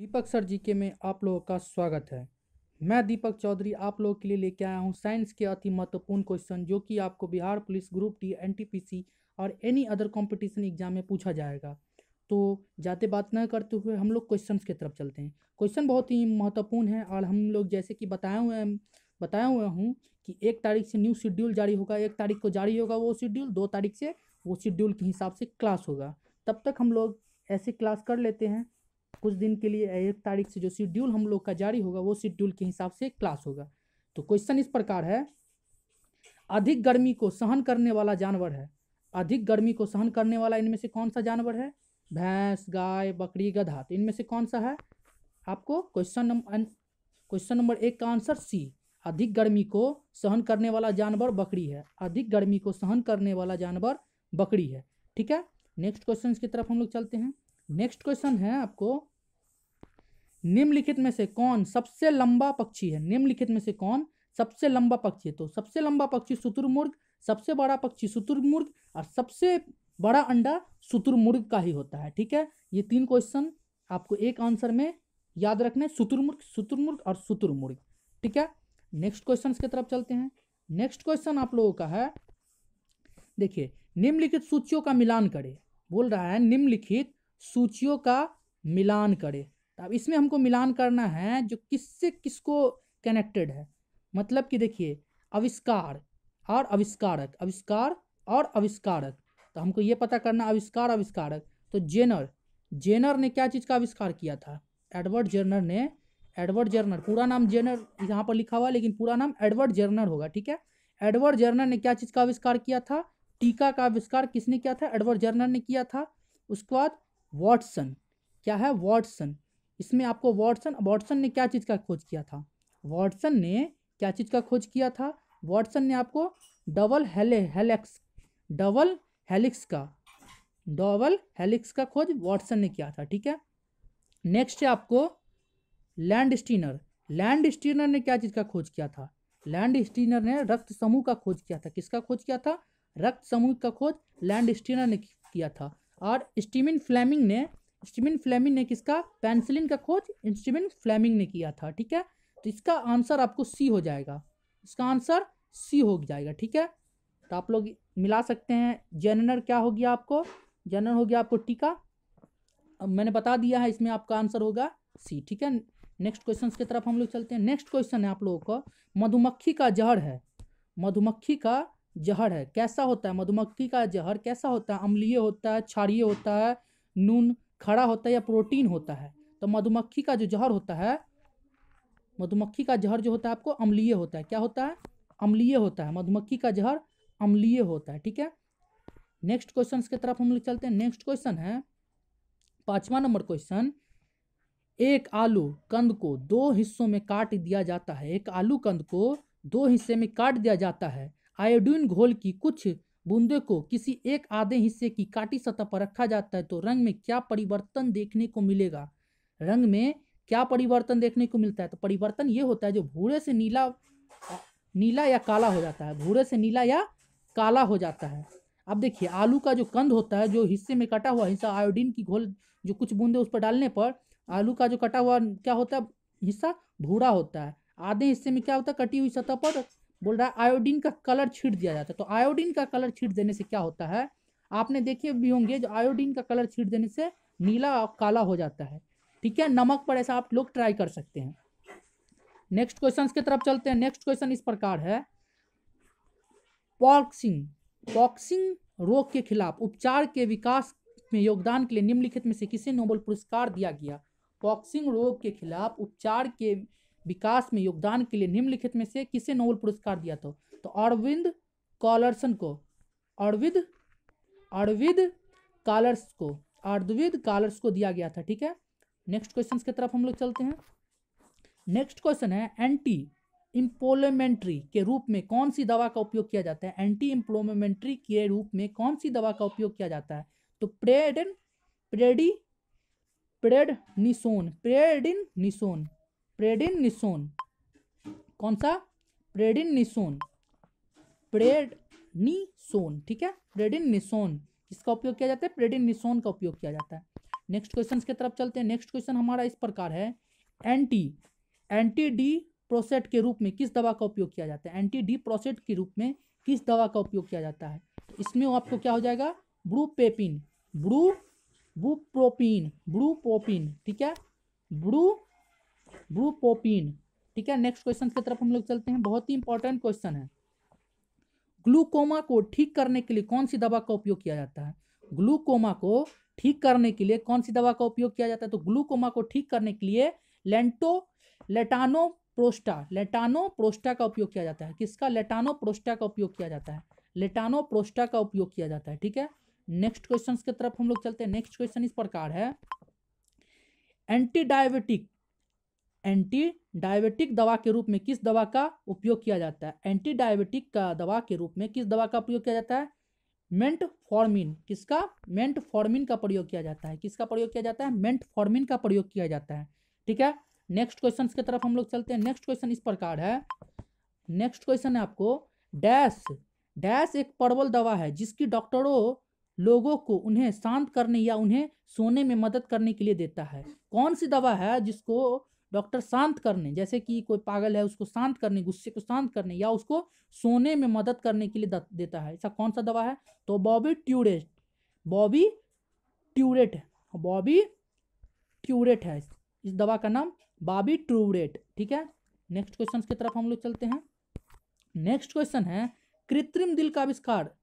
दीपक sir जी के में आप लोगों का स्वागत है मैं दीपक चौधरी आप लोगों के लिए लेके आया हूँ साइंस के अति महत्वपूर्ण क्वेश्चन जो कि आपको Bihar police group T N और एनी अदर कंपटीशन एग्जाम में पूछा जाएगा तो जाते बात ना करते हुए हम लोग क्वेश्चन की तरफ चलते हैं क्वेश्चन बहुत ही महत्वपूर्ण है और हम लोग जैसे कि बताए हुए बताया हुआ हूँ कि एक तारीख से न्यू शेड्यूल जारी होगा एक तारीख को जारी होगा वो शेड्यूल दो तारीख से वो शेड्यूल के हिसाब से क्लास होगा तब तक हम लोग ऐसे क्लास कर लेते हैं कुछ दिन के लिए एक तारीख से जो शेड्यूल हम लोग का जारी होगा वो शेड्यूल के हिसाब से क्लास होगा तो क्वेश्चन इस प्रकार है अधिक गर्मी को सहन करने वाला जानवर है अधिक गर्मी को सहन करने वाला इनमें से कौन सा जानवर है भैंस गाय बकरी गधा तो इनमें से कौन सा है आपको क्वेश्चन नंबर क्वेश्चन नंबर एक का आंसर सी अधिक गर्मी को सहन करने वाला जानवर बकरी है अधिक गर्मी को सहन करने वाला जानवर बकरी है ठीक है नेक्स्ट क्वेश्चन की तरफ हम लोग चलते हैं नेक्स्ट क्वेश्चन है आपको निम्नलिखित में से कौन सबसे लंबा पक्षी है निम्नलिखित में से कौन सबसे लंबा पक्षी है तो सबसे लंबा पक्षी शुतुरमुर्ग सबसे बड़ा पक्षी शुतुरमुर्ग और सबसे बड़ा अंडा शुतुरमुर्ग का ही होता है ठीक है ये तीन क्वेश्चन आपको एक आंसर में याद रखने है शुतुरमुर्ग शुतुरमुर्ग और शुतुरमुर्ग ठीक है नेक्स्ट क्वेश्चन की तरफ चलते हैं नेक्स्ट क्वेश्चन आप लोगों का है देखिए निम्नलिखित सूचियों का मिलान करें बोल रहा है निम्नलिखित सूचियों का मिलान करें तो अब इसमें हमको मिलान करना है जो किससे किसको कनेक्टेड है मतलब कि देखिए अविष्कार और अविष्कारक अविष्कार और अविष्कारक तो हमको ये पता करना आविष्कार अविष्कारक तो जेनर जेनर ने क्या चीज़ का आविष्कार किया था एडवर्ड जेनर ने एडवर्ड जर्नर पूरा नाम जेनर यहाँ पर लिखा हुआ लेकिन पूरा नाम एडवर्ड जर्नर होगा ठीक है एडवर्ड जर्नर ने क्या चीज़ का आविष्कार किया था टीका का आविष्कार किसने किया था एडवर्ड जर्नर ने किया था उसके बाद वॉटसन क्या है वॉटसन इसमें आपको वॉटसन वॉटसन ने क्या चीज़ का खोज किया था वॉटसन ने क्या चीज़ का खोज किया था वॉटसन ने आपको डबल हेले हेलेक्स डबल हेलिक्स का डबल हेलिक्स का खोज वॉटसन ने किया था ठीक है नेक्स्ट है आपको लैंड स्टीनर लैंड स्टीनर ने क्या चीज़ का खोज किया था लैंड स्टीनर ने रक्त समूह का खोज किया था किसका खोज किया था रक्त समूह का खोज लैंड स्टीनर ने किया था और स्टीमिन फ्लेमिंग ने स्टीमन फ्लेमिंग ने किसका पेंसिलिन का खोज स्टीमन फ्लेमिंग ने किया था ठीक है तो इसका आंसर आपको सी हो जाएगा इसका आंसर सी हो जाएगा ठीक है तो आप लोग मिला सकते हैं जेनर क्या हो गया आपको जेनर हो गया आपको टीका अब मैंने बता दिया है इसमें आपका आंसर होगा सी ठीक है नेक्स्ट क्वेश्चन की तरफ हम लोग चलते हैं नेक्स्ट क्वेश्चन है आप लोगों को मधुमक्खी का जहर है मधुमक्खी का जहर है कैसा होता है मधुमक्खी का जहर कैसा होता है अम्लीय होता है क्षारिय होता है नून खड़ा होता है या प्रोटीन होता है तो मधुमक्खी का जो जहर होता है मधुमक्खी का जहर जो होता है आपको अम्लीय होता है क्या होता है अम्लीय होता है मधुमक्खी का जहर अम्लीय होता है ठीक है नेक्स्ट क्वेश्चन की तरफ हम लोग चलते हैं नेक्स्ट क्वेश्चन है पाँचवा नंबर क्वेश्चन एक आलू कंद को दो हिस्सों में काट दिया जाता है एक आलू कंद को दो हिस्से में काट दिया जाता है आयोडीन घोल की कुछ बूंदे को किसी एक आधे हिस्से की काटी सतह पर रखा जाता है तो रंग में क्या परिवर्तन देखने को मिलेगा रंग में क्या परिवर्तन देखने को मिलता है तो परिवर्तन ये होता है जो भूरे से नीला नीला या काला हो जाता है भूरे से नीला या काला हो जाता है अब देखिए आलू का जो कंद होता है जो हिस्से में कटा हुआ हिस्सा आयोडीन की घोल जो कुछ बूंदे उस पर डालने पर आलू का जो कटा हुआ क्या होता है हिस्सा भूरा होता है आधे हिस्से में क्या होता है कटी हुई सतह पर बोल रहा है आयोडीन का कलर छीट दिया जाता है तो आयोडीन का कलर छीट देने से क्या होता है आपने देखे भी होंगे जो आयोडीन का कलर छीट देने से नीला और काला हो जाता है ठीक है नमक पर ऐसा आप लोग ट्राई कर सकते हैं नेक्स्ट क्वेश्चन की तरफ चलते हैं नेक्स्ट क्वेश्चन इस प्रकार है पॉक्सिंग पॉक्सिंग रोग के खिलाफ उपचार के विकास में योगदान के लिए निम्नलिखित में से किसे नोबेल पुरस्कार दिया गया पॉक्सिंग रोग के खिलाफ उपचार के विकास में योगदान के लिए निम्नलिखित में से किसे नोबल पुरस्कार दिया था तो अरविंद कॉलरसन को अरविद अरविद कॉलर्स को अरविंद कॉलर्स को दिया गया था ठीक है नेक्स्ट क्वेश्चन की तरफ हम लोग चलते हैं नेक्स्ट क्वेश्चन है एंटी इम्प्लोमेंट्री के रूप में कौन सी दवा का उपयोग किया जाता है एंटी इम्प्लोमेंट्री के रूप में कौन सी दवा का उपयोग किया जाता है तो प्रेडन प्रेडी प्रेड निसोन प्रेडिन निसोन प्रेडिन निसोन कौन सा प्रेडिन निसोन प्रेड निसोन ठीक है प्रेडिन निसोन इसका उपयोग किया जाता है प्रेडिन निसोन का उपयोग किया जाता है नेक्स्ट क्वेश्चन की तरफ चलते हैं नेक्स्ट क्वेश्चन हमारा इस प्रकार है एंटी एंटी डी प्रोसेट के रूप में किस दवा का उपयोग किया जाता है एंटी डी प्रोसेट के रूप में किस दवा का उपयोग किया जाता है तो इसमें आपको क्या हो जाएगा ब्रू पेपिन ब्रू ब्रू प्रोपिन ब्रू प्रोपिन ठीक है ब्रू ब्रूपोपिन ठीक है नेक्स्ट क्वेश्चन की तरफ हम लोग चलते हैं बहुत ही इंपॉर्टेंट क्वेश्चन है ग्लूकोमा को ठीक करने के लिए कौन सी दवा का उपयोग किया जाता है ग्लूकोमा को ठीक करने के लिए कौन सी दवा का उपयोग किया जाता है तो ग्लूकोमा को ठीक करने के लिए लेंटो लेटानो प्रोस्टा लेटानो प्रोस्टा का उपयोग किया जाता है किसका लेटानो प्रोस्टा का उपयोग किया जाता है लेटानो प्रोस्टा का उपयोग किया जाता है ठीक है नेक्स्ट क्वेश्चन की तरफ हम लोग चलते हैं नेक्स्ट क्वेश्चन इस प्रकार है एंटी डायबिटिक एंटी डायबिटिक दवा के रूप में किस दवा का उपयोग किया जाता है एंटी डायबिटिक का दवा के रूप में किस दवा का प्रयोग किया जाता है मेंट फॉर्मिन किसका मेंट फॉर्मिन का प्रयोग किया जाता है किसका प्रयोग किया जाता है मेंट फॉर्मिन का प्रयोग किया जाता है ठीक है नेक्स्ट क्वेश्चन की तरफ हम लोग चलते हैं नेक्स्ट क्वेश्चन इस प्रकार है नेक्स्ट क्वेश्चन है आपको डैश डैश एक प्रबल दवा है जिसकी डॉक्टरों लोगों को उन्हें शांत करने या उन्हें सोने में मदद करने के लिए देता है कौन सी दवा है जिसको डॉक्टर शांत करने जैसे कि कोई पागल है उसको शांत करने गुस्से को शांत करने या उसको सोने में मदद करने के लिए देता है ऐसा कौन सा दवा है तो बॉबी ट्यूरेट बॉबी ट्यूरेट है बॉबी ट्यूरेट है इस दवा का नाम बॉबी ट्रूरेट ठीक है नेक्स्ट क्वेश्चन की तरफ हम लोग चलते हैं नेक्स्ट क्वेश्चन है कृत्रिम दिल का आविष्कार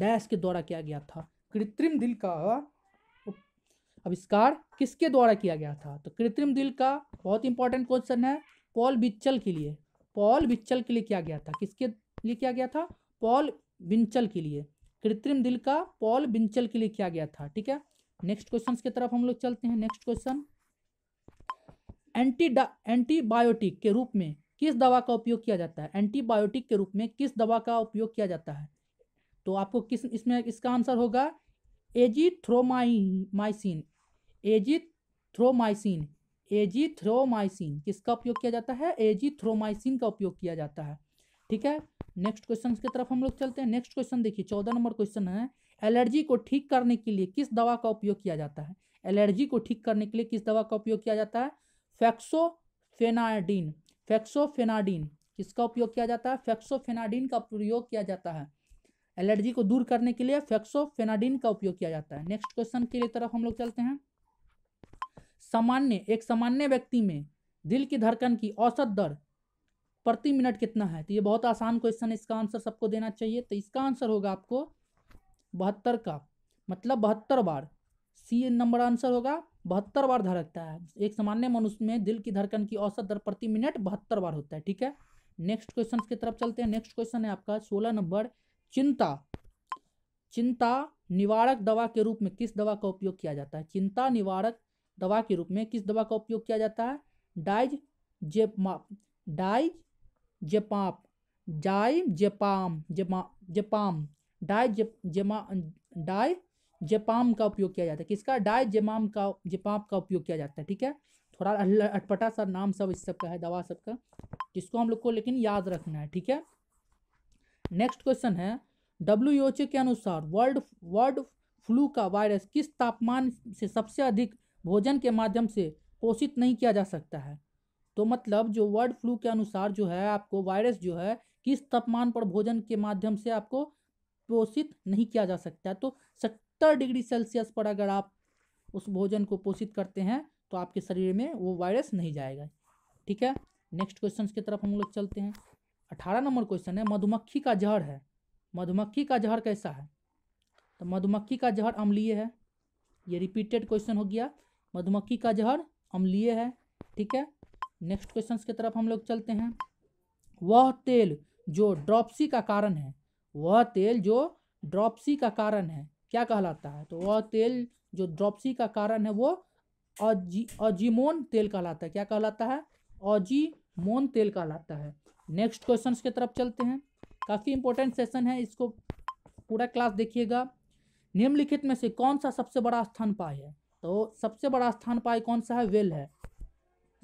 डैश के द्वारा किया गया था कृत्रिम दिल का आविष्कार किसके द्वारा किया गया था तो कृत्रिम दिल का बहुत इंपॉर्टेंट क्वेश्चन है पॉल बिच्चल के लिए पॉल बिच्चल के लिए किया गया था किसके लिए किया गया था पॉल बिंचल के लिए कृत्रिम दिल का पॉल बिंचल के लिए किया गया था ठीक है नेक्स्ट क्वेश्चन की तरफ हम लोग चलते हैं नेक्स्ट क्वेश्चन एंटी एंटीबायोटिक के रूप में किस दवा का उपयोग किया जाता है एंटीबायोटिक के रूप में किस दवा का उपयोग किया जाता है तो आपको किस इसमें इसका आंसर होगा माइसिन एजिथ्रोमाइसिन एजिथ्रोमाइसिन किसका उपयोग किया जाता है एजिथ्रोमाइसिन का उपयोग किया जाता है ठीक है नेक्स्ट क्वेश्चन की तरफ हम लोग चलते हैं नेक्स्ट क्वेश्चन देखिए चौदह नंबर क्वेश्चन है एलर्जी को ठीक करने के लिए किस दवा का उपयोग किया जाता है एलर्जी को ठीक करने के लिए किस दवा का उपयोग किया जाता है फैक्सोफेनाडीन फैक्सोफेनाडीन किसका उपयोग किया जाता है फैक्सोफेनाडीन का प्रयोग किया जाता है एलर्जी को दूर करने के लिए फैक्सोफेनाडीन का उपयोग किया जाता है नेक्स्ट क्वेश्चन के लिए तरफ हम लोग चलते हैं सामान्य एक सामान्य व्यक्ति में दिल की धड़कन की औसत दर प्रति मिनट कितना है तो ये बहुत आसान क्वेश्चन है इसका आंसर सबको देना चाहिए तो इसका आंसर होगा आपको बहत्तर का मतलब बहत्तर बार सी नंबर आंसर होगा बहत्तर बार धड़कता है एक सामान्य मनुष्य में दिल की धड़कन की औसत दर प्रति मिनट बहत्तर बार होता है ठीक है नेक्स्ट क्वेश्चन की तरफ चलते हैं नेक्स्ट क्वेश्चन है आपका सोलह नंबर चिंता चिंता निवारक दवा के रूप में किस दवा का उपयोग किया जाता है चिंता निवारक दवा के रूप में किस दवा का उपयोग किया जाता है डाइज जेपमाप डाइज जेपाप डाई जेपाम जेमा जेपाम डाई जे जेमा डाई जेपाम का उपयोग किया जाता है किसका डाई जेमाम का जेपाप का उपयोग किया जाता है ठीक है थोड़ा अटपटा सा नाम सब इस सब का है दवा सब का जिसको हम लोग को लेकिन याद रखना है ठीक है नेक्स्ट क्वेश्चन है डब्ल्यू के अनुसार वर्ल्ड वर्ल्ड फ्लू का वायरस किस तापमान से सबसे अधिक भोजन के माध्यम से पोषित नहीं किया जा सकता है तो मतलब जो वर्ड फ्लू के अनुसार जो है आपको वायरस जो है किस तापमान पर भोजन के माध्यम से आपको पोषित नहीं किया जा सकता है तो सत्तर डिग्री सेल्सियस पर अगर आप उस भोजन को पोषित करते हैं तो आपके शरीर में वो वायरस नहीं जाएगा ठीक है नेक्स्ट क्वेश्चन की तरफ हम लोग चलते हैं अठारह नंबर क्वेश्चन है मधुमक्खी का जहर है मधुमक्खी का जहर कैसा है तो मधुमक्खी का जहर अम्लीय है ये रिपीटेड क्वेश्चन हो गया मधुमक्खी का जहर अम्लीय है ठीक है नेक्स्ट क्वेश्चन की तरफ हम लोग चलते हैं वह तेल जो ड्रॉपसी का कारण है वह तेल जो ड्रॉपसी का कारण है क्या कहलाता है तो वह तेल जो ड्रॉपसी का कारण है वो अजी तेल कहलाता है क्या कहलाता है अजीमोन तेल कहलाता है नेक्स्ट क्वेश्चन की तरफ चलते हैं काफ़ी इंपॉर्टेंट सेशन है इसको पूरा क्लास देखिएगा निम्नलिखित में से कौन सा सबसे बड़ा स्थान पाए है तो सबसे बड़ा स्थान पाए कौन सा है वेल है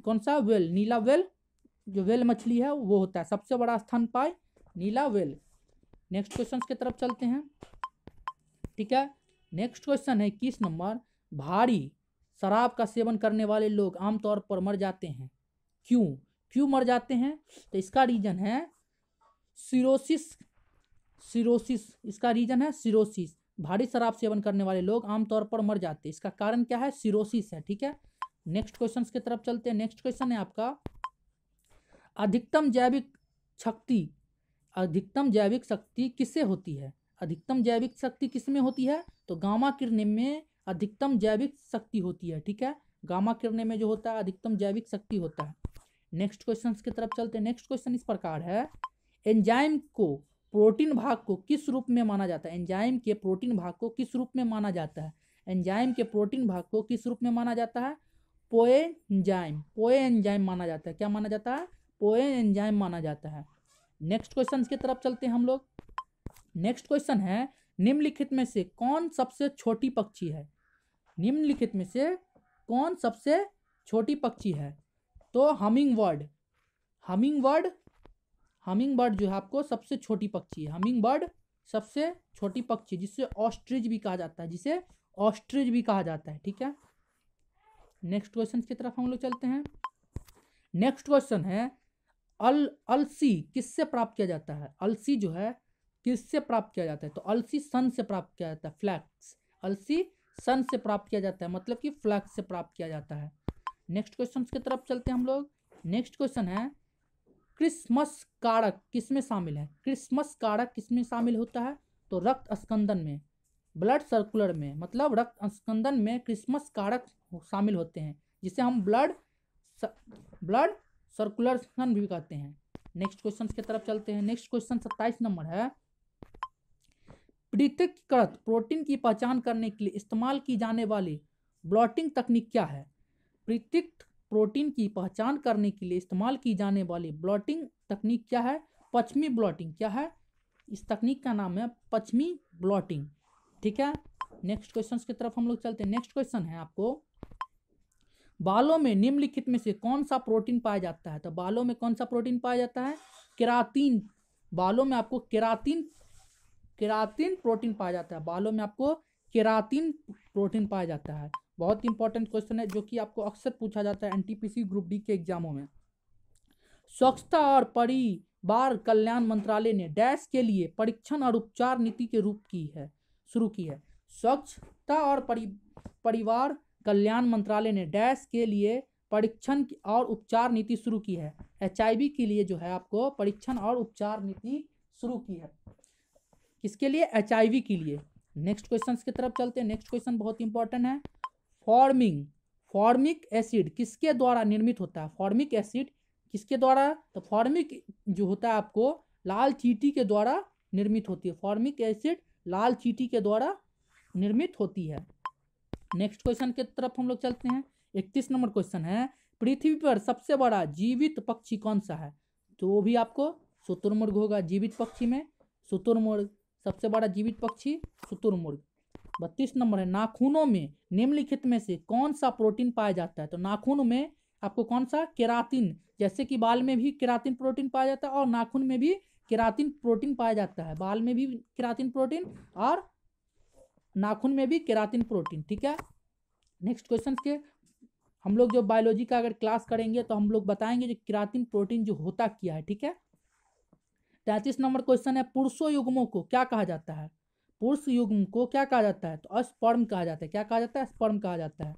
कौन सा वेल नीला वेल जो वेल मछली है वो होता है सबसे बड़ा स्थान पाए नीला वेल नेक्स्ट क्वेश्चन की तरफ चलते हैं ठीक है नेक्स्ट क्वेश्चन है किस नंबर भारी शराब का सेवन करने वाले लोग आमतौर पर मर जाते हैं क्यों क्यों मर जाते हैं तो इसका रीजन है सिरोसिस सिरोसिस इसका रीजन है सिरोसिस भारी शराब सेवन करने वाले लोग आमतौर पर मर जाते हैं इसका कारण क्या है सिरोसिस है ठीक है नेक्स्ट क्वेश्चन की तरफ चलते हैं नेक्स्ट क्वेश्चन है आपका अधिकतम जैविक शक्ति अधिकतम जैविक शक्ति किससे होती है अधिकतम जैविक शक्ति किस में होती है तो गामा किरण में अधिकतम जैविक शक्ति होती है ठीक है गामा किरण में जो होता है अधिकतम जैविक शक्ति होता है नेक्स्ट क्वेश्चन की तरफ चलते हैं नेक्स्ट क्वेश्चन इस प्रकार है एंजाइम को प्रोटीन भाग को किस रूप में माना जाता है एंजाइम के प्रोटीन भाग को किस रूप में माना जाता है एंजाइम के प्रोटीन भाग को किस रूप में माना जाता है पोए एंजाइम पोए एंजाइम माना जाता है क्या माना जाता है पोए एंजाइम माना जाता है नेक्स्ट क्वेश्चन की तरफ चलते हैं हम लोग नेक्स्ट क्वेश्चन है निम्नलिखित में से कौन सबसे छोटी पक्षी है निम्नलिखित में से कौन सबसे छोटी पक्षी है तो hummingbird hummingbird hummingbird जो है आपको सबसे छोटी पक्षी है हमिंग बर्ड सबसे छोटी पक्षी जिसे ऑस्ट्रिज भी कहा जाता है जिसे ऑस्ट्रिज भी कहा जाता है ठीक है नेक्स्ट क्वेश्चन की तरफ हम लोग चलते हैं नेक्स्ट क्वेश्चन है अल अलसी किससे प्राप्त किया जाता है अलसी जो है किससे प्राप्त किया जाता है तो अलसी सन से प्राप्त किया जाता है फ्लैक्स अलसी सन से प्राप्त किया जाता है मतलब कि फ्लैक्स से प्राप्त किया जाता है नेक्स्ट क्वेश्चन की तरफ चलते हैं हम लोग नेक्स्ट क्वेश्चन है क्रिसमस कारक किसमें शामिल है क्रिसमस कारक किसमें शामिल होता है तो रक्त स्कंदन में ब्लड सर्कुलर में मतलब रक्त स्कंदन में क्रिसमस कारक शामिल होते हैं जिसे हम ब्लड ब्लड सर्कुलर भी कहते हैं नेक्स्ट क्वेश्चन की तरफ चलते हैं नेक्स्ट क्वेश्चन सत्ताईस नंबर है पृथककृत प्रोटीन की पहचान करने के लिए इस्तेमाल की जाने वाली ब्लॉटिंग तकनीक क्या है पृथक प्रोटीन की पहचान करने के लिए इस्तेमाल की जाने वाली ब्लॉटिंग तकनीक क्या है पश्चिमी ब्लॉटिंग क्या है इस तकनीक का नाम है पश्चिमी ब्लॉटिंग ठीक है नेक्स्ट क्वेश्चन की तरफ हम लोग चलते हैं नेक्स्ट क्वेश्चन है आपको बालों में निम्नलिखित में से कौन सा प्रोटीन पाया जाता है तो बालों में कौन सा प्रोटीन पाया जाता है केरातिन बालों में आपको केरातिन केरातिन प्रोटीन पाया जाता है बालों में आपको केरातिन प्रोटीन पाया जाता है बहुत इंपॉर्टेंट क्वेश्चन है जो कि आपको अक्सर पूछा जाता है एनटीपीसी ग्रुप डी के एग्जामों में स्वच्छता और परिवार कल्याण मंत्रालय ने डैश के लिए परीक्षण और उपचार नीति के रूप की है शुरू की है स्वच्छता और परि परिवार कल्याण मंत्रालय ने डैश के लिए परीक्षण और उपचार नीति शुरू की है एच के लिए जो है आपको परीक्षण और उपचार नीति शुरू की है किसके लिए एच के लिए नेक्स्ट क्वेश्चन की तरफ चलते हैं नेक्स्ट क्वेश्चन बहुत इंपॉर्टेंट है फॉर्मिंग फॉर्मिक एसिड किसके द्वारा निर्मित होता है फॉर्मिक एसिड किसके द्वारा तो फॉर्मिक जो होता है आपको लाल चीटी के द्वारा निर्मित होती है फॉर्मिक एसिड लाल चीटी के द्वारा निर्मित होती है नेक्स्ट क्वेश्चन के तरफ हम लोग चलते हैं इकतीस नंबर क्वेश्चन है पृथ्वी पर सबसे बड़ा जीवित पक्षी कौन सा है तो वो भी आपको शुतुरमुर्ग होगा जीवित पक्षी में शुतुरमुर्ग सबसे बड़ा जीवित पक्षी शुतुरमुर्ग बत्तीस नंबर है नाखूनों में निम्नलिखित में से कौन सा प्रोटीन पाया जाता है तो नाखून में आपको कौन सा केरातिन जैसे कि बाल में भी केरातिन प्रोटीन पाया जाता है और नाखून में भी केरातिन प्रोटीन पाया जाता है बाल में भी केरातिन प्रोटीन और नाखून में भी केरातिन प्रोटीन ठीक है नेक्स्ट क्वेश्चन के हम लोग जो बायोलॉजी का अगर क्लास करेंगे तो हम लोग बताएंगे जो किरातिन प्रोटीन जो होता क्या है ठीक है तैंतीस नंबर क्वेश्चन है पुरुषों युग्मों को क्या कहा जाता है पुरुष युग्म को क्या कहा जाता है तो अस्पर्म कहा जाता है क्या कहा जाता है स्पर्म कहा जाता है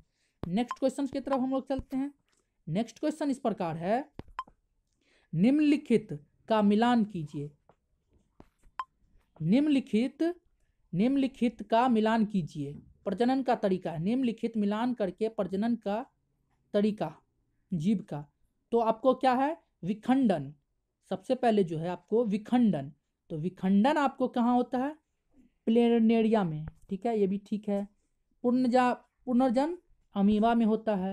नेक्स्ट क्वेश्चन की तरफ हम लोग चलते हैं नेक्स्ट क्वेश्चन इस प्रकार है निम्नलिखित का मिलान कीजिए निम्नलिखित निम्नलिखित का मिलान कीजिए प्रजनन का तरीका निम्नलिखित मिलान करके प्रजनन का तरीका जीव का तो आपको क्या है विखंडन सबसे पहले जो है आपको विखंडन तो विखंडन आपको कहाँ होता है प्लेनेरिया में ठीक है ये भी ठीक है पुनर्जा पुनर्जन अमीबा में होता है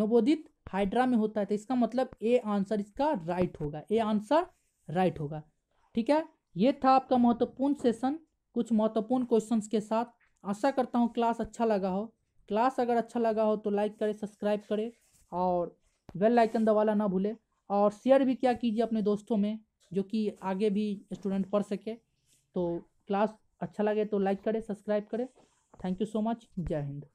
नवोदित हाइड्रा में होता है तो इसका मतलब ए आंसर इसका राइट होगा ए आंसर राइट होगा ठीक है ये था आपका महत्वपूर्ण सेशन कुछ महत्वपूर्ण क्वेश्चंस के साथ आशा करता हूँ क्लास अच्छा लगा हो क्लास अगर अच्छा लगा हो तो लाइक करें सब्सक्राइब करें और बेल आइकन दबाना ना भूलें और शेयर भी क्या कीजिए अपने दोस्तों में जो कि आगे भी स्टूडेंट पढ़ सके तो क्लास अच्छा लगे तो लाइक करें सब्सक्राइब करें थैंक यू सो मच जय हिंद